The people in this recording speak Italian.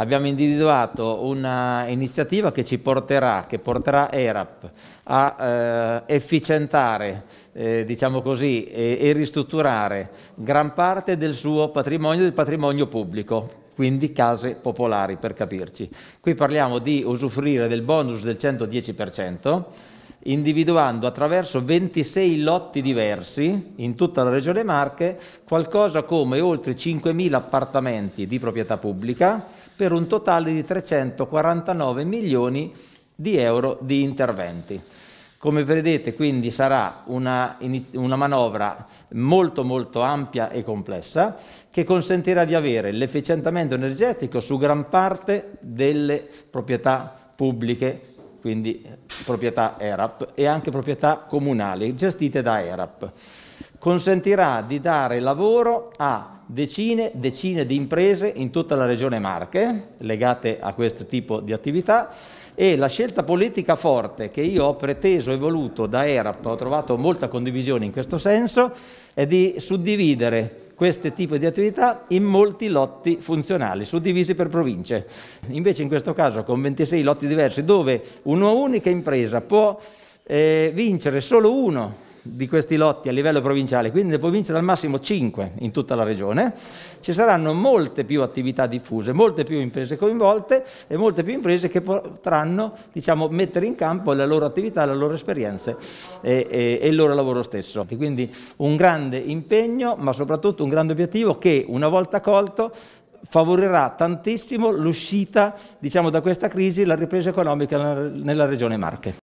abbiamo individuato un'iniziativa che ci porterà, che porterà ERAP a eh, efficientare eh, diciamo così, e, e ristrutturare gran parte del suo patrimonio, del patrimonio pubblico, quindi case popolari per capirci. Qui parliamo di usufruire del bonus del 110%, individuando attraverso 26 lotti diversi in tutta la regione Marche qualcosa come oltre 5.000 appartamenti di proprietà pubblica per un totale di 349 milioni di euro di interventi. Come vedete quindi sarà una, una, manovra molto molto ampia e complessa che consentirà di avere l'efficientamento energetico su gran parte delle proprietà pubbliche quindi eh, proprietà ERAP, e anche proprietà comunali gestite da ERAP. Consentirà di dare lavoro a decine e decine di imprese in tutta la regione Marche legate a questo tipo di attività e la scelta politica forte che io ho preteso e voluto da ERAP, ho trovato molta condivisione in questo senso, è di suddividere questo tipo di attività in molti lotti funzionali, suddivisi per province. Invece in questo caso con 26 lotti diversi dove una unica impresa può eh, vincere solo uno di questi lotti a livello provinciale, quindi ne può vincere al massimo 5 in tutta la regione, ci saranno molte più attività diffuse, molte più imprese coinvolte e molte più imprese che potranno diciamo, mettere in campo la loro attività, le loro esperienze e, e, e il loro lavoro stesso. Quindi un grande impegno, ma soprattutto un grande obiettivo che una volta colto favorirà tantissimo l'uscita diciamo, da questa crisi, la ripresa economica nella regione Marche.